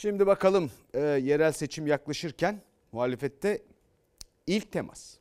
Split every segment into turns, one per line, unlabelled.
Şimdi bakalım e, yerel seçim yaklaşırken muhalefette ilk temas.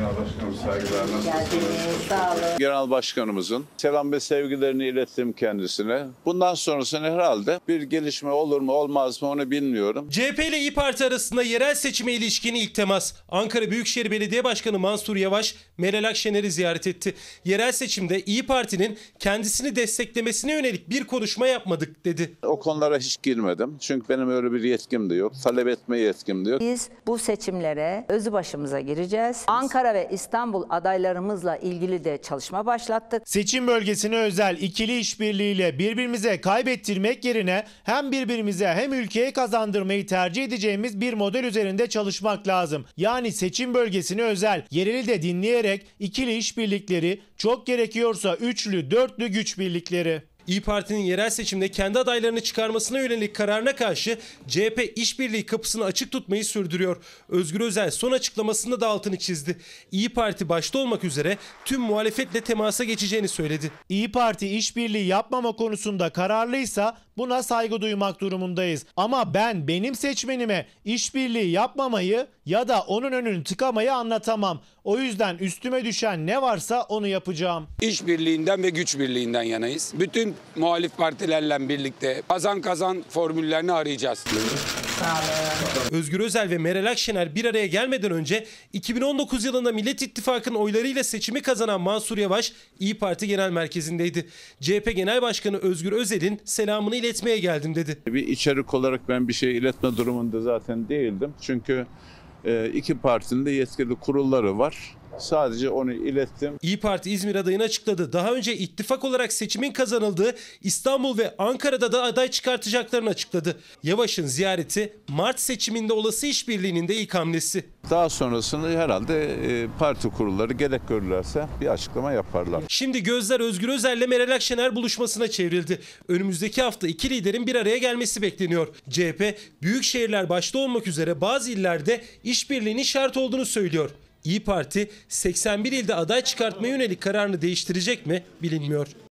Başkanım saygılar nasılsınız? Sağ olun. Genel Başkanımızın selam ve sevgilerini ilettim kendisine. Bundan sonrasını herhalde bir gelişme olur mu olmaz mı onu bilmiyorum. CHP ile İYİ
Parti arasında yerel seçime ilişkin ilk temas. Ankara Büyükşehir Belediye Başkanı Mansur Yavaş Meral Akşener'i ziyaret etti.
Yerel seçimde İyi Parti'nin kendisini desteklemesine yönelik bir konuşma yapmadık dedi. O konulara hiç girmedim. Çünkü benim öyle bir yetkim de yok. Talep etme yetkim de yok. Biz bu
seçimlere özü başımıza gireceğiz. Ankara Ankara ve İstanbul adaylarımızla ilgili de çalışma başlattık. Seçim bölgesine özel ikili işbirliğiyle birbirimize kaybettirmek yerine hem birbirimize hem ülkeye kazandırmayı tercih edeceğimiz bir model üzerinde çalışmak lazım. Yani seçim bölgesine özel yerel de dinleyerek ikili işbirlikleri çok gerekiyorsa üçlü dörtlü güç birlikleri. İyi Parti'nin yerel seçimde kendi
adaylarını çıkarmasına yönelik kararına karşı CHP işbirliği kapısını açık tutmayı sürdürüyor. Özgür Özel son açıklamasında da altını çizdi. İyi Parti başta olmak üzere tüm muhalefetle temasa geçeceğini söyledi.
İyi Parti işbirliği yapmama konusunda kararlıysa buna saygı duymak durumundayız. Ama ben benim seçmenime işbirliği yapmamayı ya da onun önünü tıkamayı anlatamam. O yüzden üstüme düşen ne varsa onu yapacağım.
İş birliğinden ve güç birliğinden yanayız. Bütün muhalif partilerle birlikte kazan kazan formüllerini arayacağız. Özgür Özel ve Meral Akşener bir araya gelmeden önce 2019 yılında Millet İttifakı'nın oylarıyla seçimi kazanan Mansur Yavaş İyi Parti Genel Merkezi'ndeydi. CHP Genel Başkanı Özgür Özel'in selamını iletmeye
geldim dedi. Bir içerik olarak ben bir şey iletme durumunda zaten değildim. Çünkü ee, iki partinin de yetkili kurulları var. Sadece onu ilettim. İyi Parti
İzmir adayını açıkladı. Daha önce ittifak olarak seçimin kazanıldığı İstanbul ve Ankara'da da aday çıkartacaklarını açıkladı. Yavaş'ın ziyareti Mart seçiminde olası işbirliğinin de ilk
hamlesi. Daha sonrasında herhalde e, parti kurulları gerek görürlerse bir açıklama yaparlar.
Şimdi gözler Özgür Özel ile Meral Akşener buluşmasına çevrildi. Önümüzdeki hafta iki liderin bir araya gelmesi bekleniyor. CHP büyük şehirler başta olmak üzere bazı illerde işbirliğinin şart olduğunu söylüyor. İyi Parti 81 ilde aday çıkartma yönelik kararını değiştirecek mi bilinmiyor.